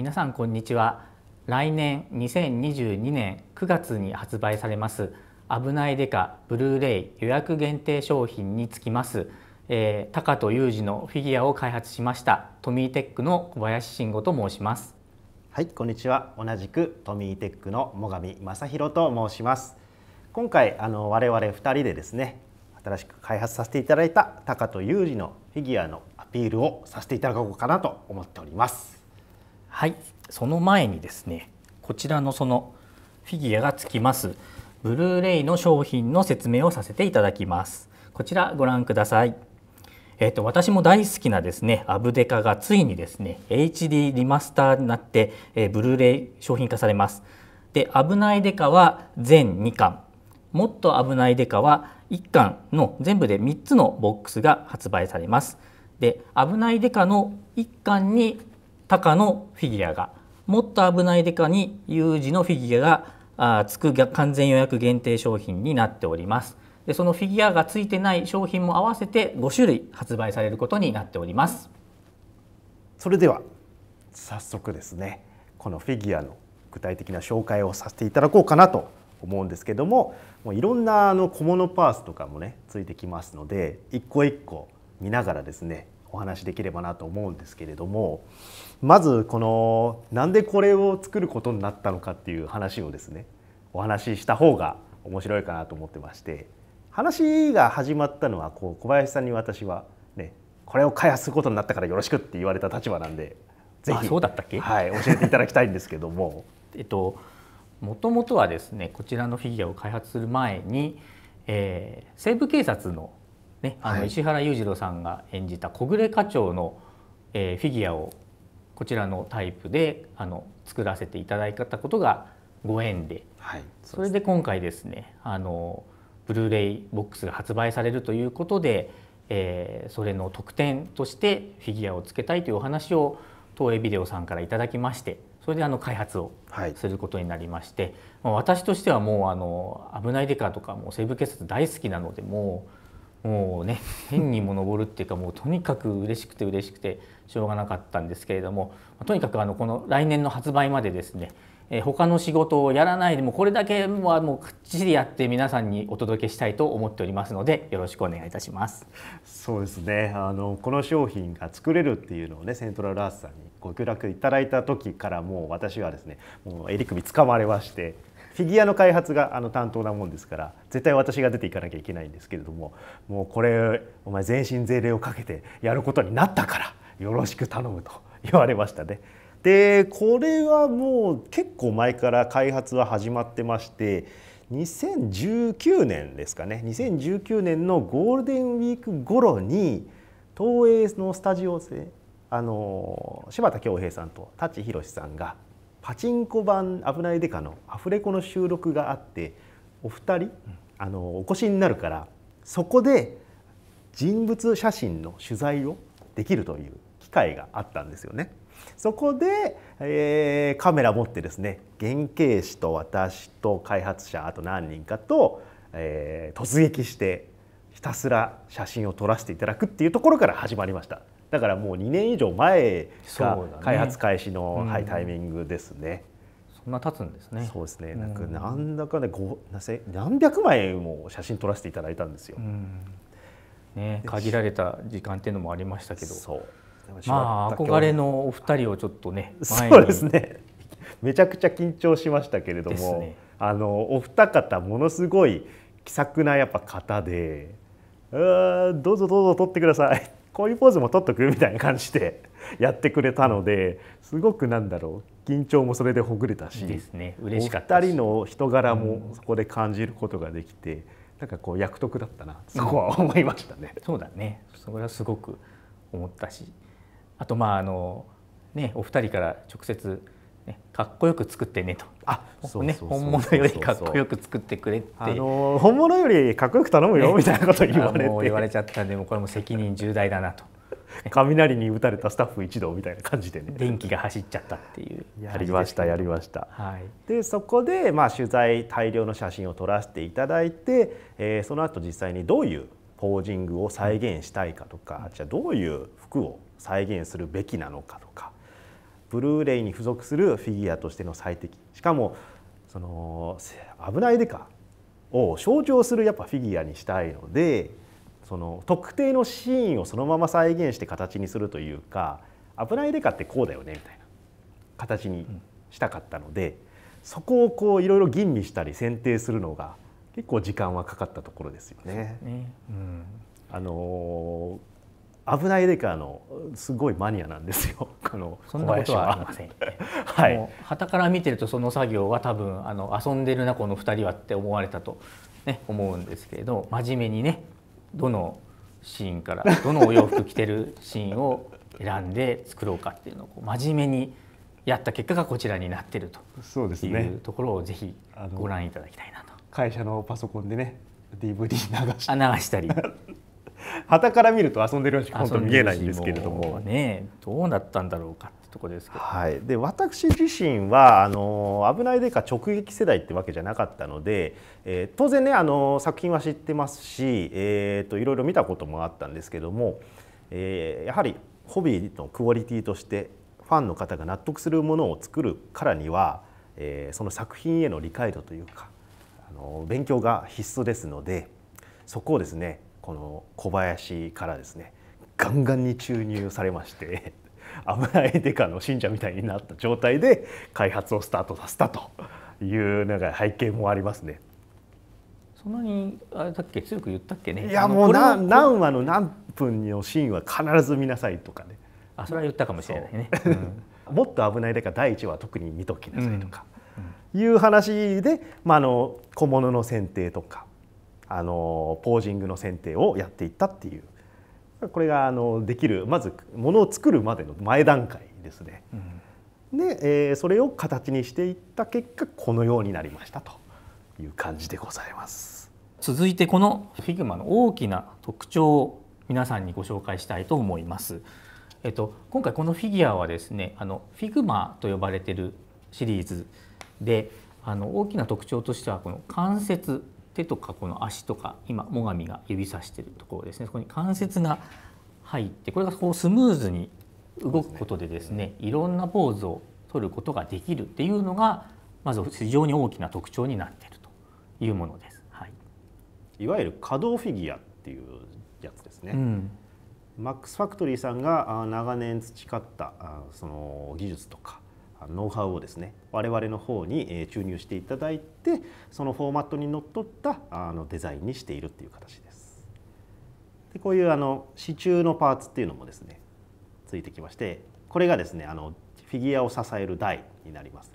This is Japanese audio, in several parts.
皆さんこんにちは来年2022年9月に発売されます危ないデカブルーレイ予約限定商品につきます、えー、と戸裕二のフィギュアを開発しましたトミーテックの小林慎吾と申しますはいこんにちは同じくトミーテックの最上正弘と申します今回あの我々2人でですね新しく開発させていただいた高戸裕二のフィギュアのアピールをさせていただこうかなと思っておりますはいその前にですねこちらのそのフィギュアがつきますブルーレイの商品の説明をさせていただきますこちらご覧くださいえーと、私も大好きなですねアブデカがついにですね HD リマスターになって、えー、ブルーレイ商品化されますで「危ないデカ」は全2巻「もっと危ないデカ」は1巻の全部で3つのボックスが発売されますで「危ないデカ」の1巻にタカのフィギュアがもっと危ないデカに U 字のフィギュアがつく完全予約限定商品になっております。でそのフィギュアが付いてない商品も合わせて5種類発売されることになっておりますそれでは早速ですねこのフィギュアの具体的な紹介をさせていただこうかなと思うんですけどももういろんなあの小物パーツとかもねついてきますので一個一個見ながらですねお話できればなと思うんですけれどもまずこのなんでこれを作ることになったのかっていう話をですねお話しした方が面白いかなと思ってまして話が始まったのはこう小林さんに私はねこれを開発することになったからよろしくって言われた立場なんでぜひそうだったっけ、教えていただきたいんですけども。えっともともとはですねこちらのフィギュアを開発する前に、えー、西部警察のね、あの石原裕次郎さんが演じた小暮課長の、えー、フィギュアをこちらのタイプであの作らせていただいたことがご縁で,、はいそで、ね、それで今回ですねあのブルーレイボックスが発売されるということで、えー、それの特典としてフィギュアをつけたいというお話を東映ビデオさんからいただきましてそれであの開発をすることになりまして、はい、私としてはもうあの「危ないデカ」とかもう西部警察大好きなのでもう。もうね変にも登るっていうかもうとにかく嬉しくて嬉しくてしょうがなかったんですけれどもとにかくあのこの来年の発売までですねえ他の仕事をやらないでもこれだけはもうくっちりやって皆さんにお届けしたいと思っておりますのでよろしくお願いいたしますそうですねあのこの商品が作れるっていうのをねセントラルアースさんにご協力いただいた時からもう私はですねもう襟首つかまれましてフィギュアの開発があの担当なもんですから絶対私が出ていかなきゃいけないんですけれどももうこれお前全身全霊をかけてやることになったからよろしく頼むと言われましたね。でこれはもう結構前から開発は始まってまして2019年ですかね2019年のゴールデンウィーク頃に東映のスタジオであの柴田恭平さんと舘ひろしさんがパチンコ版「危ないデカ」のアフレコの収録があってお二人あのお越しになるからそこで人物写真の取材をできるという機会があったんですよね。そこで、えー、カメラ持ってですね原型師と私と開発者あと何人かと、えー、突撃してひたすら写真を撮らせていただくっていうところから始まりました。だからもう2年以上前が開発開始の、ね、はい、タイミングですね。そんな経つんですね。そうですね。なんかなんだかね、ごなぜ何百枚も写真撮らせていただいたんですよ。ね、限られた時間っていうのもありましたけど。まあ憧れのお二人をちょっとね。そうですね。めちゃくちゃ緊張しましたけれども、ね、あのお二方ものすごい気さくなやっぱ方で、うどうぞどうぞ撮ってくださいこういうポーズも取っとくみたいな感じで やってくれたのですごくなんだろう緊張もそれでほぐれたしです、ね、嬉しかったお二人の人柄もそこで感じることができて、うん、なんかこう役得だったなそこは思いましたね。そうだねそれはすごく思ったしあとまああのねお二人から直接かっこよく作ってねとあそうね本物よりかっこよく作ってくれって、あのー、本物よりかっこよく頼むよ、みたいなこと言われて言われちゃったんでもこれも責任重大だなと 雷に打たれたスタッフ一同みたいな感じでね電気が走っちゃったっていうやりましたやりました、はい、でそこで、まあ、取材大量の写真を撮らせていただいて、えー、その後実際にどういうポージングを再現したいかとか、うん、じゃあどういう服を再現するべきなのかとかブルーレイに付属するフィギュアとしての最適しかもその危ないデカを象徴するやっぱフィギュアにしたいのでその特定のシーンをそのまま再現して形にするというか危ないデカってこうだよねみたいな形にしたかったので、そこをこういろいろ吟味したり選定するのが結構時間はかかったところですよね。ねうん、あのー危ないデカのすごいマニアなんですよ。あのそんなことはありません、はい。はたから見てるとその作業は多分あの遊んでるなこの2人はって思われたとね思うんですけれど、真面目にねどのシーンから どのお洋服着てるシーンを選んで作ろうかっていうのを真面目にやった結果がこちらになってるとそうです、ね、いうところをぜひご覧いただきたいなと。会社のパソコンでね DVD 流し流したり旗から見ると遊んでるように本当見えないんですけれどもねどうなったんだろうかってとこですけど、はい、で私自身はあの危ないデカ直撃世代ってわけじゃなかったので、えー、当然ねあの作品は知ってますし、えーと、といろいろ見たこともあったんですけども、えー、やはりホビーのクオリティとしてファンの方が納得するものを作るからには、えー、その作品への理解度というかあの勉強が必須ですのでそこをですねこの小林からですねガンガンに注入されまして 危ないデカの信者みたいになった状態で開発をスタートさせたというなんか背景もありますね。そんなにあれだっけ強く言ったっけね。いやもう何何話の何分のシーンは必ず見なさいとかね。あそれは言ったかもしれないね。うん、もっと危ないでか第1話特に見ときなさいとか、いう話で、まあ、あの小物の選定とかあのポージングの選定をやっていったっていうこれがあのできるまずものを作るまでの前段階ですね。うん、で、えー、それを形にしていった結果このようになりましたという感じでございます。続いてこの Figma の大きな特徴を皆さんにご紹介したいと思います。えっと、今回このフィギュアはですねあの Figma と呼ばれてるシリーズであの大きな特徴としてはこの関節手とかこの足とか今最上が指さしているところですねそこに関節が入ってこれがこうスムーズに動くことでですねいろんなポーズを取ることができるっていうのがまず非常に大きな特徴になっているというものです。はい、いわゆる可動フィギュアっていうやつですね。うん、マックスファクトリーさんが長年培ったその技術とかノウハウをですね我々の方に注入していただいてそのフォーマットにのっとったあのデザインにしているっていう形ですでこういうあの支柱のパーツっていうのもですねついてきましてこれがですねあのフィギュアを支える台になります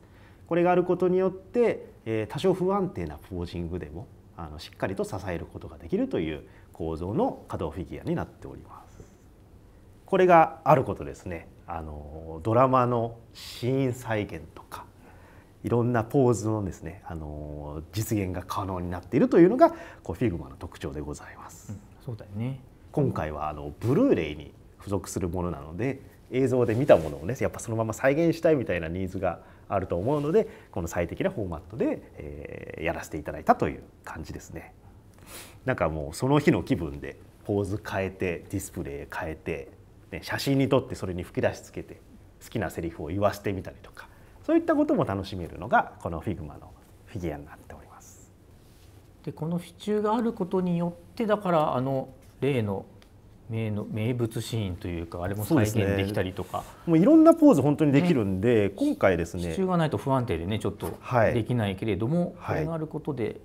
これがあることによって、え多少不安定なポージングでもあのしっかりと支えることができるという構造の可動フィギュアになっておりますこれがあることですねあのドラマのシーン再現とかいろんなポーズのですねあの実現が可能になっているというのがこうフィグマの特徴でございます。うん、そうだよね今回はあのブルーレイに付属するものなので映像で見たものをねやっぱそのまま再現したいみたいなニーズがあると思うのでこの最適なフォーマットで、えー、やらせていただいたという感じですね。なんかもうその日の気分でポーズ変えてディスプレイ変えてね、写真に撮ってそれに吹き出しつけて好きなセリフを言わせてみたりとかそういったことも楽しめるのがこのフィグマのフィギュアになっております。でこの支柱があることによってだからあの例の名の名物シーンというかあれも再現できたりとか、ね、もういろんなポーズ本当にできるんで、ね、今回ですね支柱がないと不安定でねちょっとできないけれども、はい、これがあることで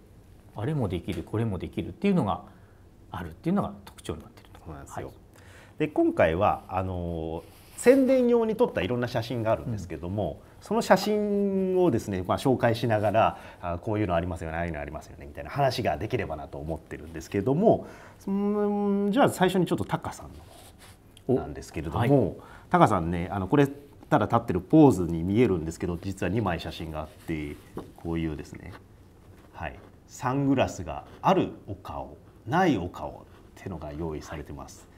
あれもできるこれもできるっていうのがあるっていうのが特徴になってると思いますよ。はいで今回はあの宣伝用に撮ったいろんな写真があるんですけども、うん、その写真をですね、まあ、紹介しながらあこういうのありますよねああいうのありますよねみたいな話ができればなと思ってるんですけどもんじゃあ最初にちょっとタカさんのなんですけれども、はい、タカさんねあのこれただ立ってるポーズに見えるんですけど実は2枚写真があってこういうですね、はい、サングラスがあるお顔ないお顔ってのが用意されてます。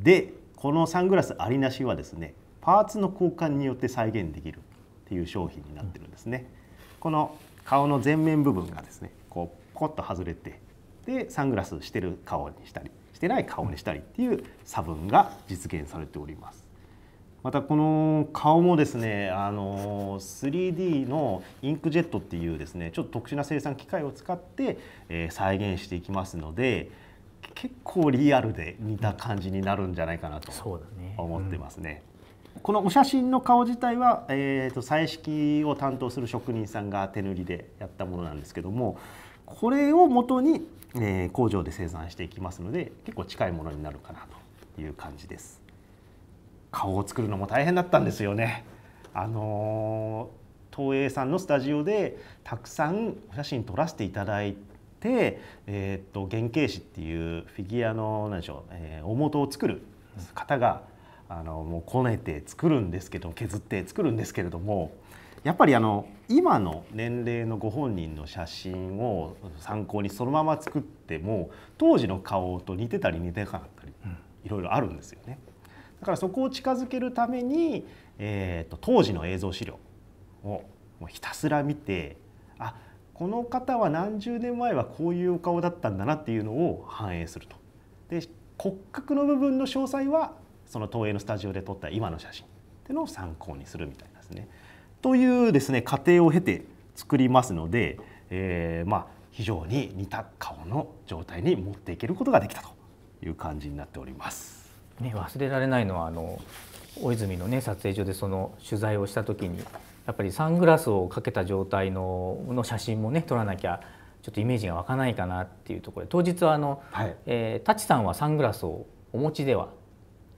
でこのサングラスありなしはですねパーツの交換によって再現できるっていう商品になってるんですね。この顔の前面部分がですねこうポコッと外れてでサングラスしてる顔にしたりしてない顔にしたりっていう差分が実現されております。またこの顔もですねあの 3D のインクジェットっていうですねちょっと特殊な生産機械を使って、え再現していきますので。結構リアルで似た感じになるんじゃないかなと思ってますね。このお写真の顔自体は、えーと、彩色を担当する職人さんが手塗りでやったものなんですけどもこれを元に、えー、工場で生産していきますので結構近いものになるかなという感じです顔を作るのも大変だったんですよね、あのー、東映さんのスタジオでたくさんお写真撮らせていただい、えー、っと原型師っていうフィギュアの何でしょう、えー、大元を作る方があのもうこねて作るんですけど削って作るんですけれどもやっぱりあの今の年齢のご本人の写真を参考にそのまま作っても当時の顔と似てたり似てなかったり、いろいろあるんですよね。だからそこを近づけるために、えーと、と当時の映像資料をもうひたすら見てあこの方は何十年前はこういうお顔だったんだなっていうのを反映すると。で骨格の部分の詳細はその投影のスタジオで撮った今の写真っていうのを参考にするみたいですね。というですね過程を経て作りますので、えー、まあ非常に似た顔の状態に持っていけることができたという感じになっております。ね、忘れられないのはあの大泉のね撮影所でその取材をした時にやっぱりサングラスをかけた状態のの写真もね撮らなきゃちょっとイメージが湧かないかなっていうところで当日はあの、はい、えー、タチさんはサングラスをお持ちでは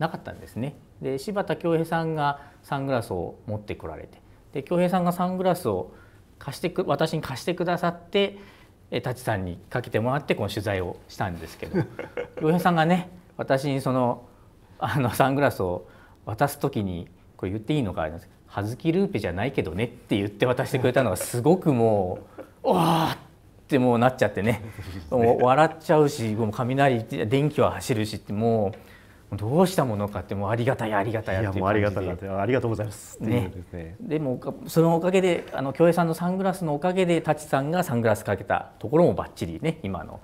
なかったんですね。で柴田恭平さんがサングラスを持ってこられてで恭平さんがサングラスを貸してく私に貸してくださって舘さんにかけてもらってこの取材をしたんですけど 恭平さんがね私にそのあのサングラスを渡す時にこれ言っていいのかあれなんですけど葉月ルーペじゃないけどねって言って渡してくれたのがすごくもうわあ!」ってもうなっちゃってね もう笑っちゃうしもう雷電気は走るしってもうどうしたものかってもうありがたいありがたいっていうありがたいありがとうございますね、ね、でもそのおかげであの京平さんのサングラスのおかげで舘さんがサングラスかけたところもばっちりね今の。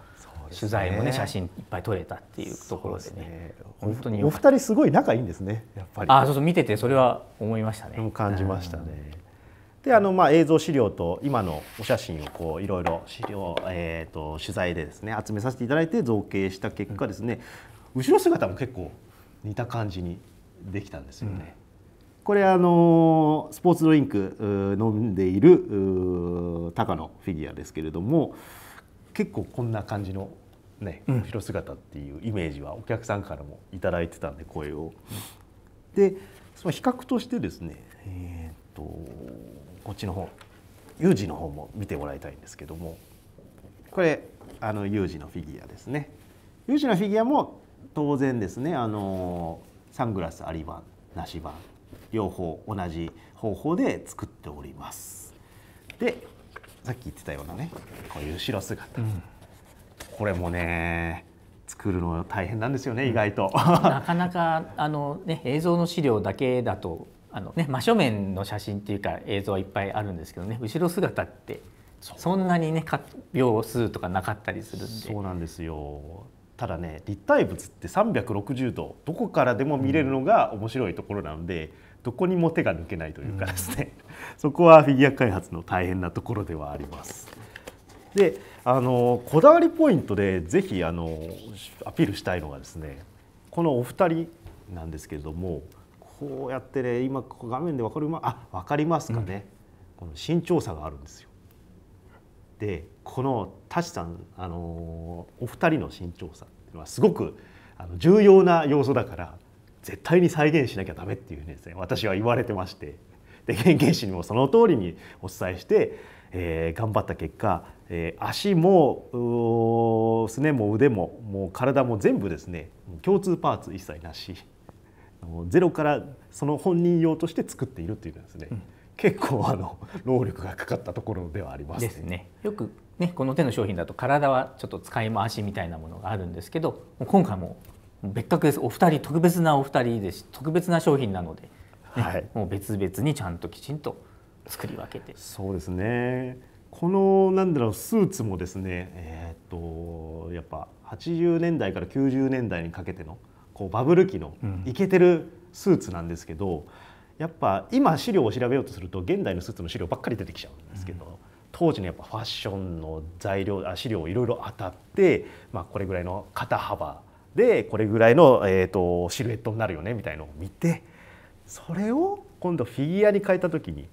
取材もね写真いっぱい撮れたっていうところでね、ね、本当にお二人すごい仲いいんですねやっぱりあそうそう見ててそれは思いましたね感じましたね、うん、であのまあ映像資料と今のお写真をこういろいろ資料、えーと、取材でですね集めさせていただいて造形した結果ですね、うん、後ろ姿も結構似た感じにできたんですよね、うんこれあのスポーツドリンク飲んでいる高野フィギュアですけれども結構こんな感じのね、うん、後ろ姿っていうイメージはお客さんからも頂いてたんで声を。でその比較としてですね、えーと、とこっちの方有事の方も見てもらいたいんですけどもこれあの有事のフィギュアですね。有事のフィギュアも当然ですねあのサングラスあり版なし版両方同じ方法で作っております。でさっき言ってたようなねこういう後ろ姿。うんこれもね作るの大変なんですよね、意外と。なかなかあの、ね、映像の資料だけだとあの、ね、真正面の写真っていうか映像はいっぱいあるんですけどね後ろ姿ってそんなにね秒数とかなかったりするんで。そうなんですよただね立体物って360度どこからでも見れるのが面白いところなので、うん、どこにも手が抜けないというかですね、うん、そこはフィギュア開発の大変なところではあります。であのこだわりポイントでぜひあのアピールしたいのがですねこのお二人なんですけれどもこうやってね今画面で分かりまあ分かりますかね、うん、この身長差があるんですよ。でこのタシさんあのお二人の身長差っていうのはすごくあの重要な要素だから絶対に再現しなきゃダメっていうふうにですね私は言われてましてで研究士にもその通りにお伝えして、えー、頑張った結果えー、足もすねも腕ももう体も全部ですね共通パーツ一切なし ゼロからその本人用として作っているというですね、うん、結構あの労力がかかったところではあります、ね、ですね。よくねこの手の商品だと体はちょっと使い回しみたいなものがあるんですけど今回も別格ですお二人特別なお二人です特別な商品なので、ね、はい、もう別々にちゃんときちんと作り分けて。そうですねこのなんだろうスーツもですねえー、っとやっぱ80年代から90年代にかけてのこうバブル期のイケてるスーツなんですけど、うん、やっぱ今資料を調べようとすると現代のスーツの資料ばっかり出てきちゃうんですけど。うん当時のやっぱファッションの材料資料をいろいろ当たって、まあ、これぐらいの肩幅でこれぐらいの、えーとシルエットになるよねみたいのを見てそれを今度フィギュアに変えた時に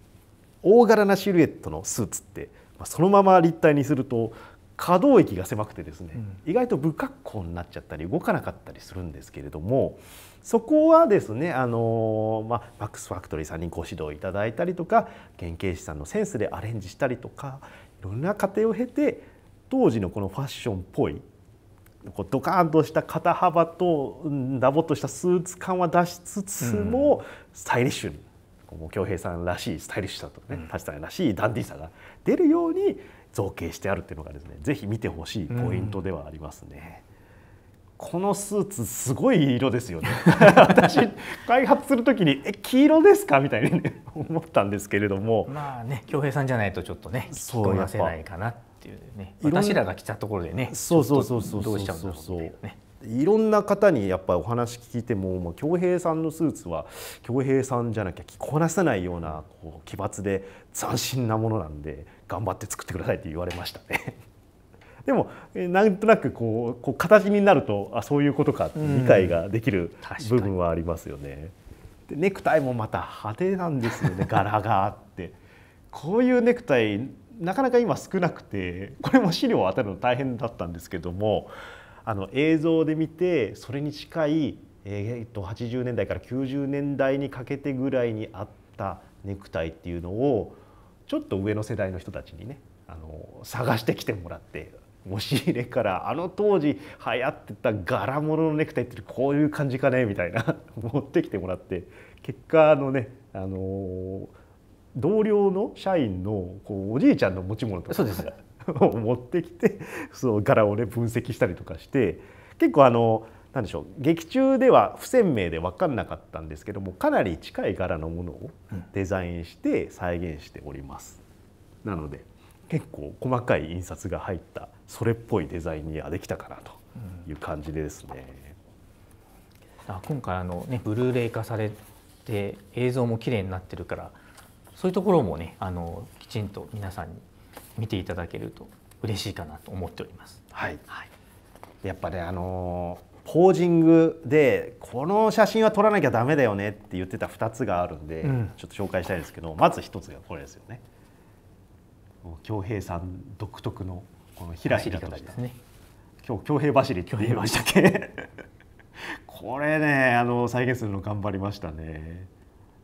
大柄なシルエットのスーツってまあ、そのまま立体にすると可動域が狭くてですね、うん、意外と不格好になっちゃったり動かなかったりするんですけれどもそこはですねあの、まあ、マックスファクトリーさんにご指導いただいたりとか原型師さんのセンスでアレンジしたりとかいろんな過程を経て当時のこのファッションっぽいこうドカーンとした肩幅とダボっとしたスーツ感は出しつつも、うん、スタイリッシュに。もう恭平さんらしいスタイリッシュさとね、うん、さんらしいダンディーさが出るように造形してあるっていうのがですねぜひ見てほしいポイントではありますね。うん、このスーツすごい色ですよね 私開発する時にえ黄色ですかみたいに、ね、思ったんですけれどもまあね恭平さんじゃないとちょっとね聞こえせないかなっていうね私らが来たところでねそうそうそうそうそうそうそうそうそういろんな方にやっぱりお話聞いてももう恭平さんのスーツは恭平さんじゃなきゃ着こなせないようなこう奇抜で斬新なものなんで頑張って作ってくださいって言われましたね。でもなんとなくこうこう形になるとあそういうことかって理解ができる部分はありますよね。でネクタイもまた派手なんですよね 柄があってこういうネクタイなかなか今少なくてこれも資料を当たるの大変だったんですけどもあの映像で見てそれに近い、えー、っと80年代から90年代にかけてぐらいにあったネクタイっていうのをちょっと上の世代の人たちにねあの探してきてもらって押し入れからあの当時流行ってた柄物のネクタイってこういう感じかねみたいな 持ってきてもらって結果あのねあのー、同僚の社員のこうおじいちゃんの持ち物とかそうですを持ってきてその柄をね分析したりとかして結構あの何でしょう劇中では不鮮明で分かんなかったんですけどもかなり近い柄のものをデザインして再現しております。うん、なので結構細かい印刷が入ったそれっぽいデザインにはできたかなという感じでですね。うん、あ今回あの、ね、ブルーレイ化されて映像も綺麗になってるからそういうところもねあのきちんと皆さんに見ていただけると嬉しいかなと思っております。はい、はい、やっぱねあのー、ポージングでこの写真は撮らなきゃだめだよねって言ってた二つがあるんで、うん、ちょっと紹介したいですけどまず一つがこれですよね。恭平さん独特のこのひらひらとした、ね、今日恭平走りっ平言いましたっけ これねあの再現するの頑張りましたね。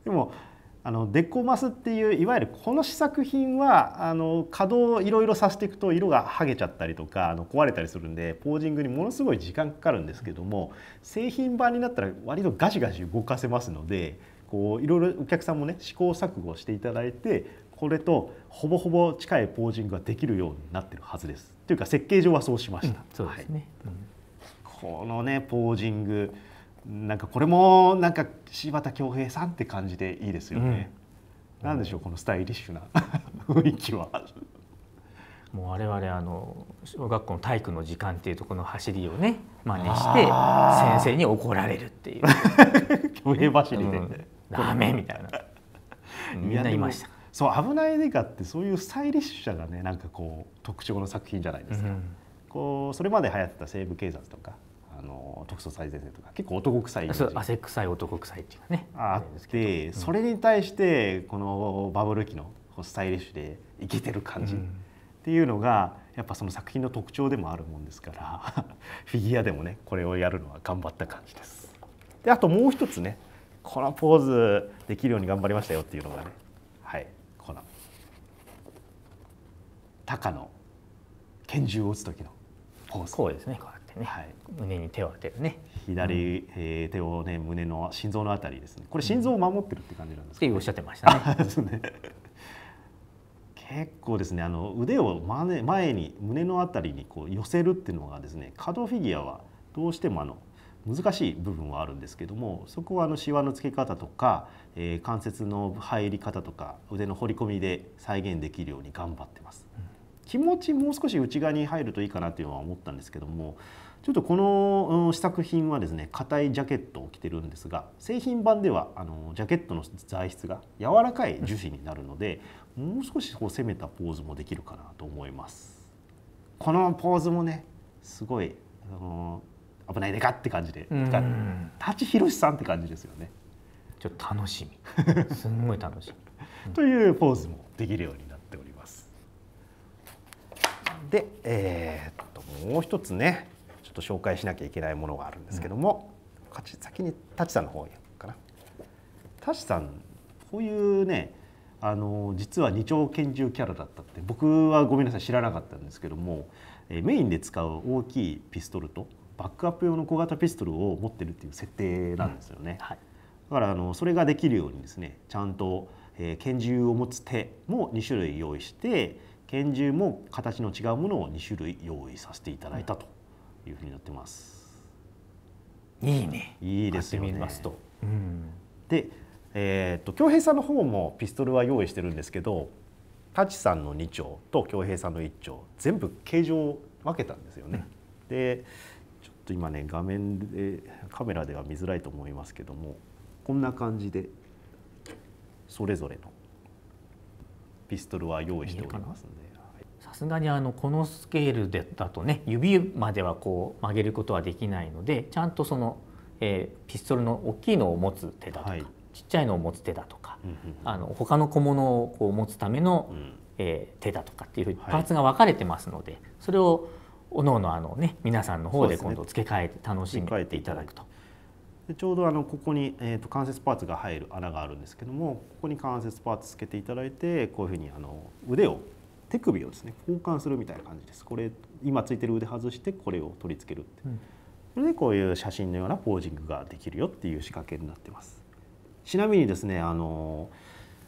でもあのデコマスっていういわゆるこの試作品はあの稼働をいろいろさせていくと色が剥げちゃったりとかあの壊れたりするんでポージングにものすごい時間かかるんですけども製品版になったら割とガシガシ動かせますのでこういろいろお客さんもね試行錯誤していただいてこれとほぼほぼ近いポージングができるようになってるはずです。というか設計上はそうしました。うん、そうですね、はい、このねポージングなんかこれもなんか柴田恭平さんって感じでいいですよね。うん、なんでしょうこのスタイリッシュな 雰囲気は。もう我々あの小学校の体育の時間っていうところの走りをね真似して先生に怒られるっていう恭 平走りで、うん、ダメみたいなみんないましたそう危ない映画ってそういうスタイリッシュさがねなんかこう特徴の作品じゃないですか、うん、こうそれまで流行ってた西部警察とかあの特捜最前線とか結構男臭いそう汗臭い男臭いっていうかねあってそれに対してこのバブル期のスタイリッシュでイケてる感じっていうのが、やっぱその作品の特徴でもあるもんですから フィギュアでもねこれをやるのは頑張った感じです。であともう一つねこのポーズできるように頑張りましたよっていうのがねはいこの高野拳銃を撃つ時のポーズ。そうですねこれてね、はい、胸に手を当てるね左、えー、手をね胸の心臓のあたりですねこれ心臓を守ってるって感じなんですか、ね、おっしゃってましたね。結構ですねあの腕を前前に胸のあたりにこう寄せるっていうのがですね可動フィギュアはどうしてもあの難しい部分はあるんですけどもそこはあのシワのつけ方とか、えー、関節の入り方とか腕の彫り込みで再現できるように頑張ってます。う気持ちもう少し内側に入るといいかなというのは思ったんですけどもちょっとこの試作品はですね硬いジャケットを着てるんですが製品版ではあのジャケットの材質が柔らかい樹脂になるのでもう少しこう攻めたポーズもできるかなと思いますこのポーズもねすごいあの危ないでかって感じで舘ひろしさんって感じですよねちょっと楽しみすんごい楽しみ というポーズもできるようにで、えー、っともう一つねちょっと紹介しなきゃいけないものがあるんですけども、うん、先にタチさんの方かな。タチさんこういうねあの実は二丁拳銃キャラだったって僕はごめんなさい知らなかったんですけどもえメインで使う大きいピストルとバックアップ用の小型ピストルを持ってるっていう設定なんですよね、うんはい、だからあのそれができるようにですねちゃんと、えー、拳銃を持つ手も2種類用意して拳銃も形の違うものを2種類用意させていただいたというふうになってます。いいね。いいですよね。うん、で、えー、っと京平さんの方もピストルは用意してるんですけど、タチさんの2丁と恭平さんの1丁全部形状を分けたんですよね。うん、で、ちょっと今ね画面でカメラでは見づらいと思いますけども、こんな感じでそれぞれのピストルは用意しておりますのですがにあのこのスケールでだとね指まではこう曲げることはできないのでちゃんとその、えー、ピストルの大きいのを持つ手だとか、はい、ちっちゃいのを持つ手だとか、うんうん、あの他の小物をこう持つための、うん、えー、手だとかっていうパーツが分かれてますので、はい、それをおのおのあの、ね、皆さんの方で今度付け替えて楽しんでいただくと。でちょうどあのここに、えー、と関節パーツが入る穴があるんですけどもここに関節パーツつけていただいてこういうふうにあの腕を手首をですね交換するみたいな感じですこれ今ついてる腕外してこれを取り付けるって、うん、それでこういう写真のようなポージングができるよっていう仕掛けになってますちなみにですねあの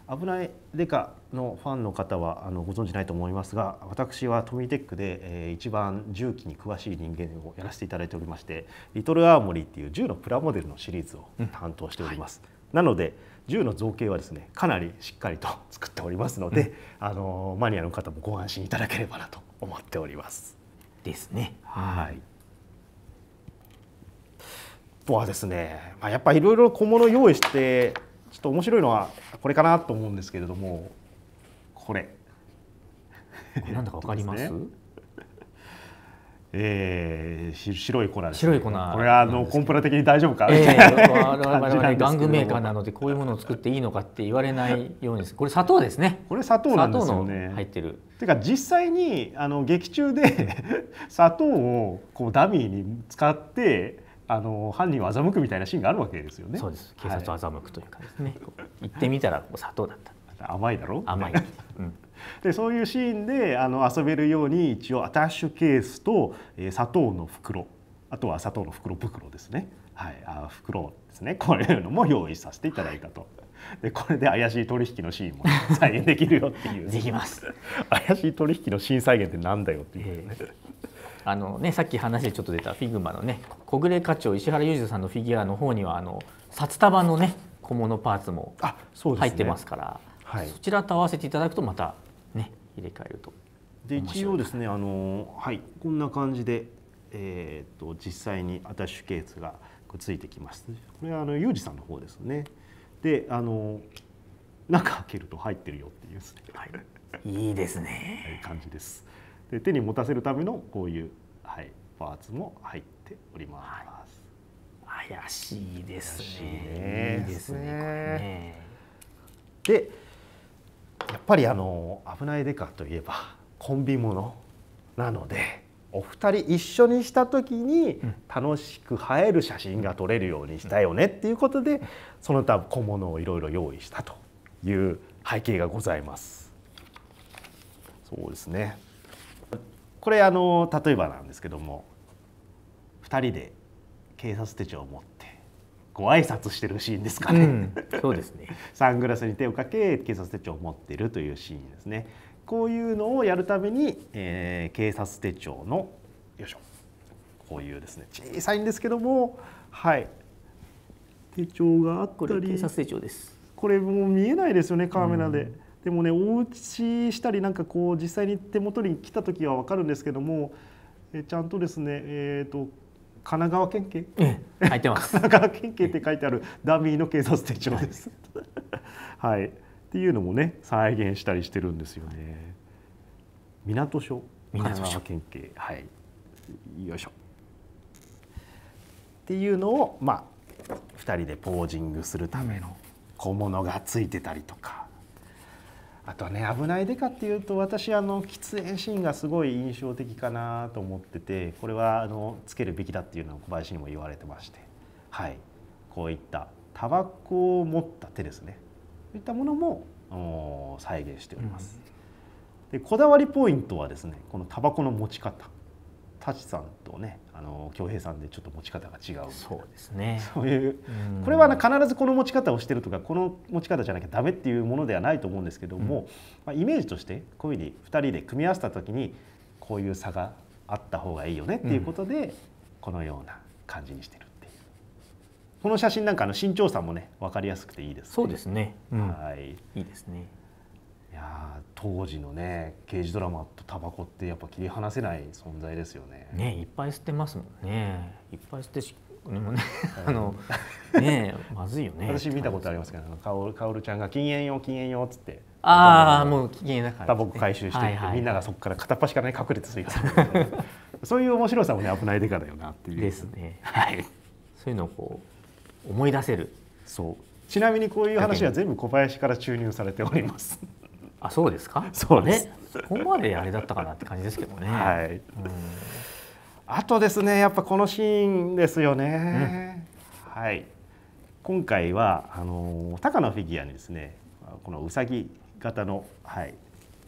危ないデカのファンの方はあのご存じないと思いますが私はトミーテックで、えー、一番銃器に詳しい人間をやらせていただいておりましてリトルアーモリーっていう銃のプラモデルのシリーズを担当しております、うんはい、なので銃の造形はですねかなりしっかりと作っておりますので、うん、あのマニアの方もご安心いただければなと思っております。ですね。はい。とはですね、まあ、やっぱりいろいろ小物用意してちょっと面白いのはこれかなと思うんですけれどもこれ。これなんだかわかります、えー、白い粉です、ね、白い粉これはあのコンプラ的に大丈夫か、えー、我々玩具メーカーなのでこういうものを作っていいのかって言われないようにこれ砂糖ですねこれ砂糖なんですよね入ってるてか実際にあの劇中で砂糖をこうダミーに使ってあの犯人を欺くみたいなシーンがあるわけですよねそうです警察を欺くというかですね、はい、行ってみたら砂糖だった甘いだろ甘い、うんでそういうシーンであの遊べるように一応アタッシュケースと、えー、砂糖の袋あとは砂糖の袋袋ですね、はい、あ袋ですねこういうのも用意させていただいたと。でこれで怪しい取引のシーンも再現できるよっていうできます 怪しい取引の新再現ってなんだよっていう、ね、えー、あのねさっき話でちょっと出たフィグマのね小暮課長石原裕次郎さんのフィギュアの方にはあの札束のね小物パーツも入ってますから、ねはい、そちらと合わせていただくとまた入れ替えるとで一応ですねあの、はい、こんな感じで、えーと、実際にアタッシュケースがくっついてきますこれはあのユージさんの方ですねであの中開けると入ってるよっていうね、はい、いいですね感じですで手に持たせるためのこういう、はい、パーツも入っております、はい、怪しいですねいいですね、ね、でやっぱりあの危ないデカといえばコンビものなのでお二人一緒にした時に楽しく映える写真が撮れるようにしたよねっていうことでその他小物をいろいろ用意したという背景がございます。そうですねこれあの例えばなんですけども2人で警察手帳を持ってご挨拶してるシーンですかね、うん、そうですね サングラスに手をかけ警察手帳を持ってるというシーンですねこういうのをやるために、えー、警察手帳のよいしょこういうですね小さいんですけどもはい手帳があったり警察手帳ですこれもう見えないですよねカメラで、うん、でもねお家ちしたりなんかこう実際に手元に来た時は分かるんですけどもえちゃんとですねえっ、ー、と神奈川県警、ええ、入ってます 神奈川県警って書いてあるダミーの警察手帳です。はい、っていうのもね再現したりしてるんですよね。港署神奈川県警はいよいしょっていうのをまあ2人でポージングするための小物がついてたりとかあとはね「危ないでか」っていうと私あの喫煙シーンがすごい印象的かなと思っててこれはあのつけるべきだっていうのは小林にも言われてまして、はい、こういったタバコを持った手ですねそういったものも再現しております。うん、でこだわりポイントはですねこのタバコの持ち方舘さんとねあの平さんでちょっと持ち方が違うそうですねそういうこれは、必ずこの持ち方をしてるとかこの持ち方じゃなきゃダメっていうものではないと思うんですけども、うん、まあ、イメージとしてこういうふうに2人で組み合わせた時にこういう差があった方がいいよねっていうことで、うん、このような感じにしてるっていうこの写真なんかの身長差もね分かりやすくていいです、ね、そうですね、うん、はいいいですねいや当時のね刑事ドラマとタバコってやっぱ切り離せない存在ですよね。ねいっぱい吸ってますもんね。いっぱい吸ってしでもね、あのねまずいよね。私見たことありますけど、カオルカオルちゃんが禁煙用禁煙用っつって。ああもう禁煙だから、ね、タバコ回収して、はいはい、みんながそこから片っ端からね隠れて吸いてそういう面白さもね危ないデカだよなっていう。ですね。はい。そういうのをこう思い出せる。そう。ちなみにこういう話は全部小林から注入されております。あそうですかそうです、ね、ここまであれだったかなって感じですけどね。はい、うん、あとですねやっぱこのシーンですよね。うん、はい今回はあの高野フィギュアにですねこのうさぎ型の、はい、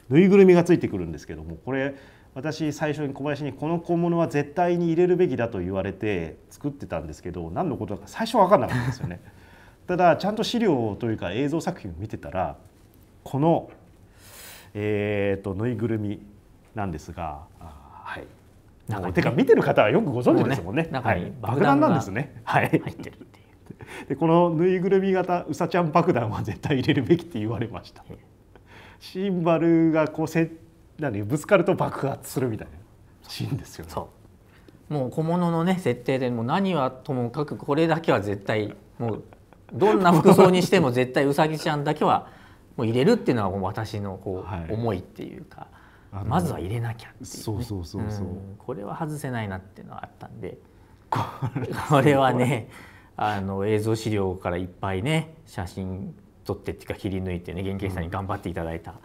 ぬいぐるみがついてくるんですけどもこれ私最初に小林にこの小物は絶対に入れるべきだと言われて作ってたんですけど何のことだか最初分かんなかったんですよね。ただちゃんと資料というか映像作品を見てたらこのえーと、ぬいぐるみなんですが、はい、なんかてか見てる方はよくご存知ですもんね。ねは爆弾なんですね。はい、入ってるっていう。でこのぬいぐるみ型うさちゃん爆弾は絶対入れるべきって言われました。シンバルがこうせ何ぶつかると爆発するみたいなシーンですよね。そうもう小物のね設定でもう何はともかくこれだけは絶対もうどんな服装にしても絶対うさぎちゃんだけはもう入れるっていうのはう私のこう思いっていうか、はい、まずは入れなきゃっていう、ね、そうそうそうそう、うん、これは外せないなっていうのはあったんでこれはねあの映像資料からいっぱいね写真撮ってっていうか切り抜いてね原型さんに頑張っていただいた。うん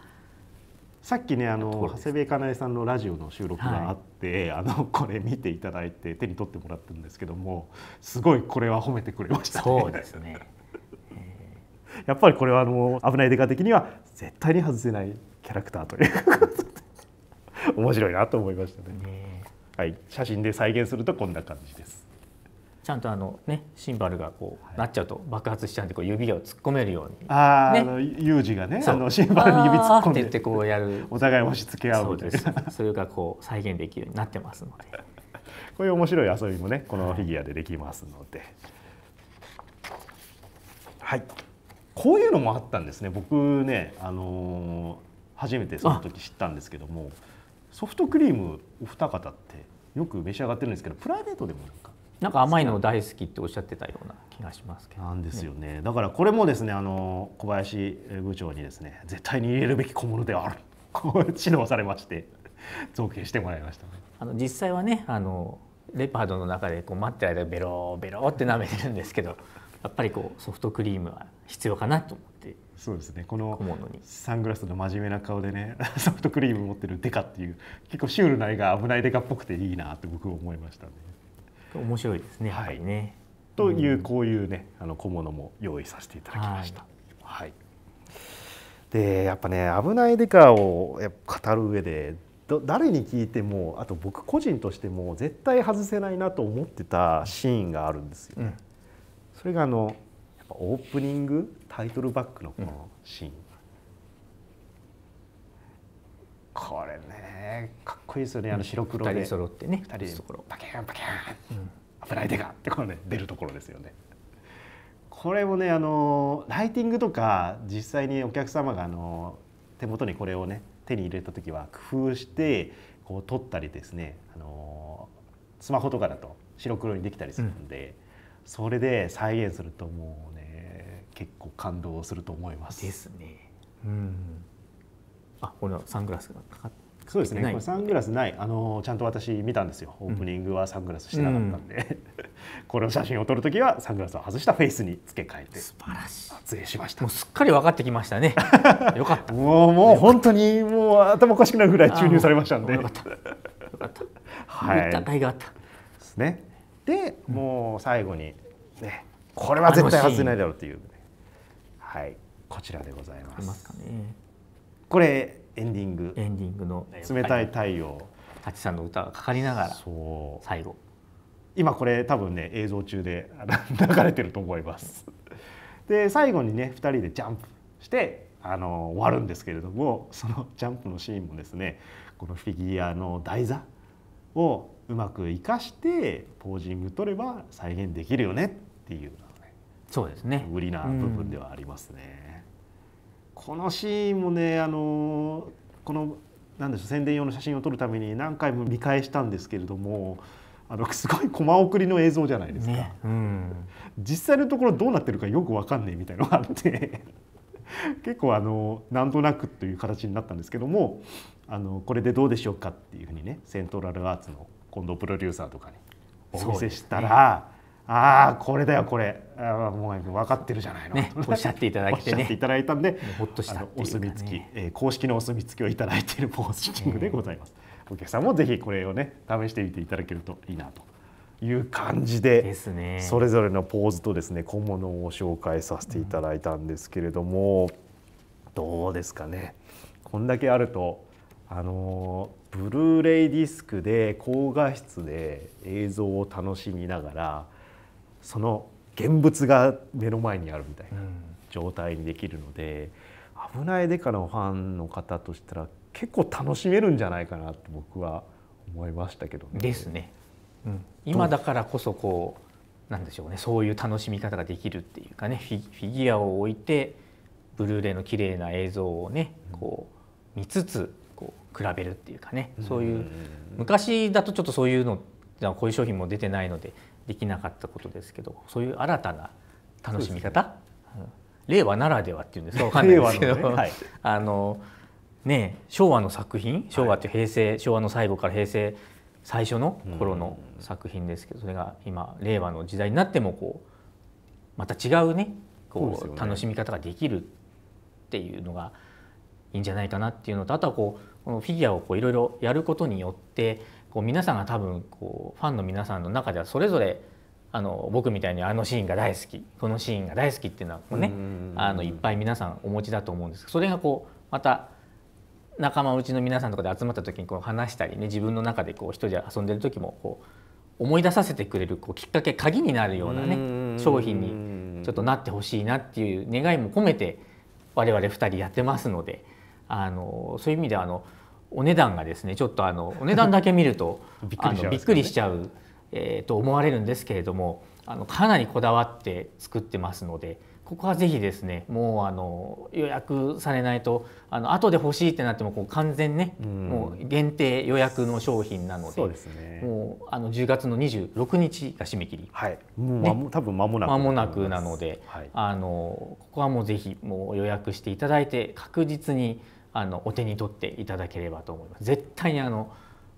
さっきねあの長谷部かなえさんのラジオの収録があって、はい、あのこれ見ていただいて手に取ってもらったんですけどもすごいこれは褒めてくれました、ね、そうですねやっぱりこれはあの危ないデカ的には絶対に外せないキャラクターという面白いなと思いましたね。ねはい、写真で再現するとこんな感じです。ちゃんとあのねシンバルがこう、はい、なっちゃうと爆発しちゃうんでこう指を突っ込めるようにあ、ね、あの有事がねそのシンバルに指突っ込んでってこうやるお互い押し付け合うみたいなそれがこう再現できるようになってますので こういう面白い遊びもねこのフィギュアでできますのではいこういうのもあったんですね僕ね、あのー、初めてその時知ったんですけどもソフトクリームお二方ってよく召し上がってるんですけどプライベートでもなんかなんか甘いの大好きっておっしゃってたような気がしますけど、なんですよねだからこれもですねあの小林部長にですね絶対に入れるべき小物であるこう指導されまして造形してもらいました、あの実際はねあのレパードの中でこう待ってる間ベロベロって舐めてるんですけどやっぱりこうソフトクリームは必要かなと思ってそうですねこのサングラスの真面目な顔でね ソフトクリーム持ってるデカっていう結構シュールな絵が危ないデカっぽくていいなって僕は思いましたね。面白いですね、はい、やっぱりね。という、こういうねあの小物も用意させていただきました。はい、はい、でやっぱね「危ないデカ」を語る上で誰に聞いてもあと僕個人としても絶対外せないなと思ってたシーンがあるんですよね。うん、それがあのぱオープニングタイトルバックのこのシーン、うん、これねかっこいいですよね、あの白黒で2人揃ってね2人でバキャンバキャン、うん、危ない手がってこのね出るところですよねこれもねあのライティングとか実際にお客様があの手元にこれをね手に入れた時は工夫してこう撮ったりですねあのスマホとかだと白黒にできたりするんで、うんそれで再現するともうね結構感動すると思います。ですね。うん、あこれはサングラスがかかってそうですね。これサングラスない、あのちゃんと私見たんですよ。オープニングはサングラスしてなかったんで、うん、この写真を撮るときはサングラスを外したフェイスに付け替えて素晴らしい撮影しました。もうすっかり分かってきましたね。よかった。もうもう本当にもう頭おかしくなるぐらい注入されましたんで。よかった。よかった。はい。いがあった。ですね。、うん、もう最後に、ね、これは絶対外せないだろうっていう、はいこちらでございます。ますね、これエンディングエンディングの冷たい太陽タさんの歌がかかりながら最後今これ多分ね映像中で 流れてると思います。で最後にね2人でジャンプしてあの終わるんですけれどもそのジャンプのシーンもですねこのフィギュアの台座をうまく生かしてポージング取れば再現できるよねっていう、そうですね無理な部分ではありますね。うん、このシーンもねあのこのなんでしょう宣伝用の写真を撮るために何回も見返したんですけれどもあのすごいコマ送りの映像じゃないですか、ねうん、実際のところどうなってるかよく分かんないみたいのがあって 結構あのなんとなくという形になったんですけどもあのこれでどうでしょうかっていうふうにねセントラルアーツの今度プロデューサーとかにお見せしたら、ね、ああこれだよこれあもう分かってるじゃないの、ね、おっしゃっていただいて、ね、おっしゃっていただいたんで、ほっとしたお墨付き、えー、公式のお墨付きをいただいているポージチングでございます、お客さんもぜひこれをね試してみていただけるといいなという感じでです、ね、それぞれのポーズとですね小物を紹介させていただいたんですけれども、どうですかねこんだけあるとあのブルーレイディスクで高画質で映像を楽しみながらその現物が目の前にあるみたいな状態にできるので「危ないデカ」のファンの方としたら結構楽しめるんじゃないかなって僕は思いましたけどね。ですね。うん、今だからこそこうなんでしょうねそういう楽しみ方ができるっていうかねフィフィギュアを置いてブルーレイの綺麗な映像をねこう見つつ比べるっていうかねそういう昔だとちょっとそういうのこういう商品も出てないのでできなかったことですけどそういう新たな楽しみ方、令和ならではっていうんですか分かんないですけど、ねはい、あのね昭和の作品昭和って平成、はい、昭和の最後から平成最初の頃の作品ですけどそれが今令和の時代になってもこうまた違うねこう、ね、楽しみ方ができるっていうのがいいんじゃないかなっていうのとあとはこうフィギュアをいろいろやることによってこう皆さんが多分こうファンの皆さんの中ではそれぞれあの僕みたいにあのシーンが大好きこのシーンが大好きっていうのはこうねあのいっぱい皆さんお持ちだと思うんですそれがこうまた仲間うちの皆さんとかで集まった時にこう話したりね自分の中でこう一人で遊んでる時もこう思い出させてくれるこうきっかけ鍵になるようなね商品にちょっとなってほしいなっていう願いも込めて我々2人やってますのであのそういう意味ではあの。お値段がですねちょっとあのお値段だけ見ると びっくりしちゃう,、ね、びっくりしちゃう、えー、と思われるんですけれどもあのかなりこだわって作ってますのでここはぜひですねもうあの予約されないとあの後で欲しいってなってもこう完全ね、うん、もう限定予約の商品なのでそうです、ね、もうあの10月の26日が締め切り、はいもう、ね、多分間もなく間もなくなので、はい、あのここはもうぜひもう予約していただいて確実に。あのお手に取っていただければと思います。絶対にあの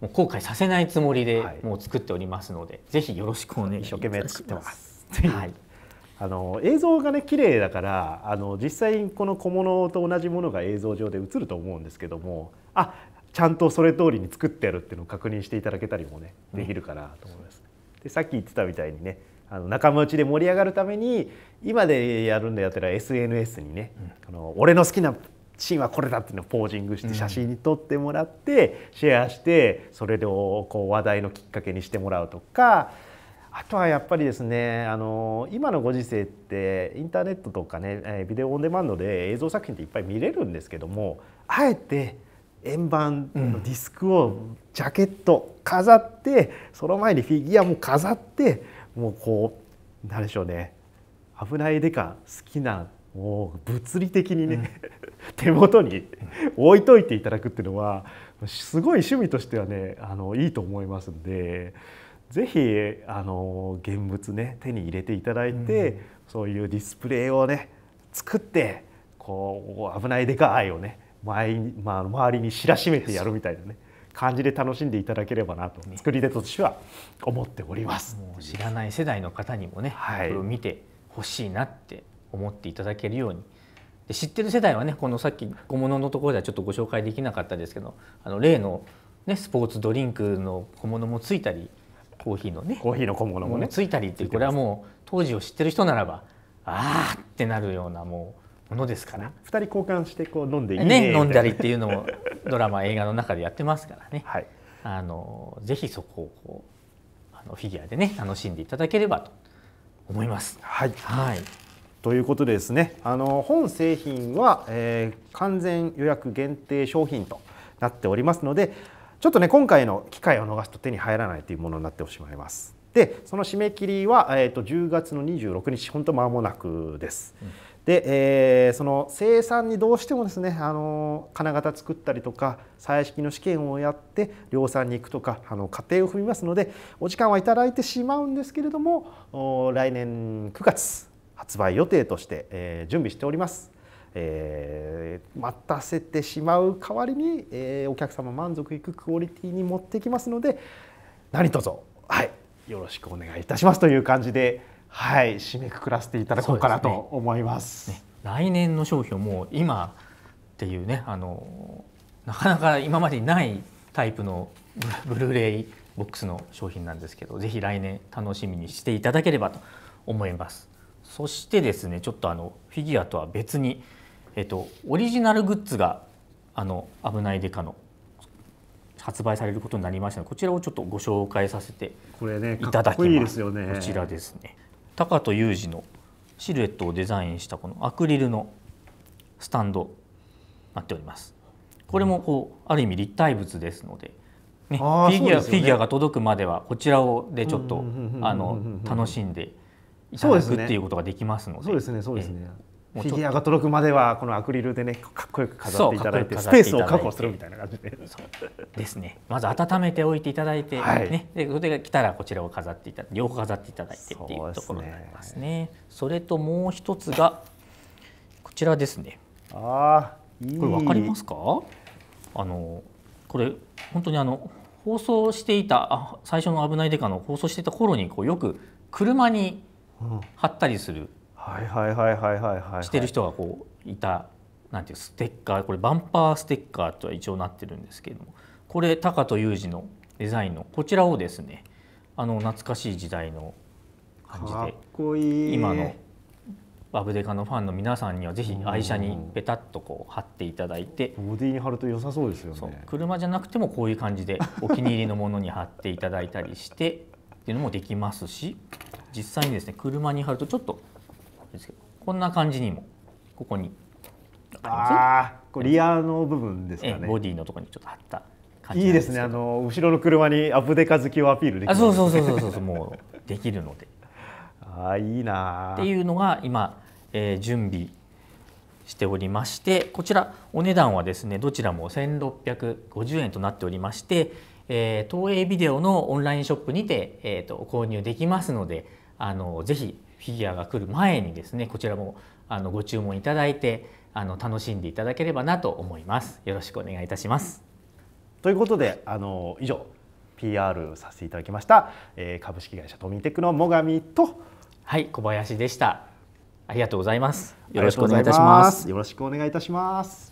もう後悔させないつもりで、はい、もう作っておりますので、ぜひよろしくお願、いします。一生懸命作ってます。はい。あの映像がね綺麗だからあの実際にこの小物と同じものが映像上で映ると思うんですけどもあちゃんとそれ通りに作ってやるっていうのを確認していただけたりもねできるかなと思います。うでさっき言ってたみたいにねあの仲間内で盛り上がるために今でやるんだやったら SNS にね、うん、あの俺の好きなシーンはこれだっていうのをポージングして写真に撮ってもらってシェアしてそれをこう話題のきっかけにしてもらうとかあとはやっぱりですねあの今のご時世ってインターネットとかねビデオオンデマンドで映像作品っていっぱい見れるんですけどもあえて円盤のディスクをジャケット飾って、その前にフィギュアも飾ってもうこう何でしょうね危ないでか好きなもう物理的にね、うん手元に置いといていただくっていうのはすごい趣味としてはねあのいいと思いますんで是非あの現物ね手に入れていただいて、うん、そういうディスプレイをね作ってこう危ないでか愛をね前まあ、周りに知らしめてやるみたいなね感じで楽しんでいただければなと作り手としては思っております。もう知らない世代の方にもね、はい、これを見てほしいなって思っていただけるように。で知ってる世代はねこのさっき小物のところではちょっとご紹介できなかったですけどあの例の、ね、スポーツドリンクの小物もついたりコーヒーのねコーヒーの小物もねついたりってこれはもう当時を知ってる人ならばああってなるようなもうものですから2人交換してこう飲んでいいね飲んだりっていうのもドラマ映画の中でやってますからね、はい、あのぜひそこをこうあのフィギュアでね楽しんでいただければと思います。はい、はいということでですねあの本製品は、えー、完全予約限定商品となっておりますのでちょっとね今回の機会を逃すと手に入らないというものになってしまいます。でその締め切りは、えーと、10月の26日本当間もなくです。うんで、えー、その生産にどうしてもですねあの金型作ったりとか彩色の試験をやって量産に行くとかあの過程を踏みますのでお時間は頂いてしまうんですけれども来年9月発売予定として、え準備しております。えー、待たせてしまう代わりに、えー、お客様満足いくクオリティに持ってきますので何卒はいよろしくお願いいたしますという感じではい締めくくらせていただこうかなと思います。すねね、来年の商品も今っていうねあのなかなか今までにないタイプのブルーレイボックスの商品なんですけどぜひ来年楽しみにしていただければと思います。そしてですねちょっとあのフィギュアとは別に、えっと、オリジナルグッズがあの「危ないデカの」発売されることになりましたのでこちらをちょっとご紹介させていただきます。こ、よね、こちらですね高戸裕二のシルエットをデザインしたこのアクリルのスタンドなっております。これもこうある意味立体物ですので、ね、フィギュア、ね、フィギュアが届くまではこちらをでちょっとあの楽しんでいただく、っていうことができますのでそうですねそうですね、フィギュアが届くまではこのアクリルでねかっこよく飾っていただいてスペースを確保するみたいな感じでそうですねまず温めておいていただいて、はい、ねでそれが来たらこちらを飾っていた両方飾っていただいてっていうところになりますね、ね、それともう一つがこちらですねあいいこれわかりますかあのこれ本当にあの放送していたあ最初の「危ないデカ」の放送していた頃にこうよく車に貼ったりするしてる人がこういたなんていうステッカーこれバンパーステッカーとは一応なってるんですけれどもこれ高戸裕二のデザインのこちらをですねあの懐かしい時代の感じで今のバブデカのファンの皆さんにはぜひ愛車にペタッとこう貼っていただいてボディに貼ると良さそうですよね車じゃなくてもこういう感じでお気に入りのものに貼っていただいたりしてっていうのもできますし実際にですね車に貼るとちょっとこんな感じにもここにああこれリアの部分ですかねボディのところにちょっと貼った感じいいですねあの後ろの車にアプデカ好きをアピールできる、あそうそうそうそうそうもうできるのでああいいなっていうのが今、えー、準備しておりましてこちらお値段はですねどちらも1650円となっておりまして、えー、東映ビデオのオンラインショップにて、えーと、購入できますのであのぜひフィギュアが来る前にですねこちらもあのご注文いただいてあの楽しんでいただければなと思います。よろしくお願いいたします。ということであの以上 PR させていただきました、えー、株式会社トミーテックの最上とはい小林でした。ありがとうございます。よろしくお願いいたします。よろしくお願いいたします。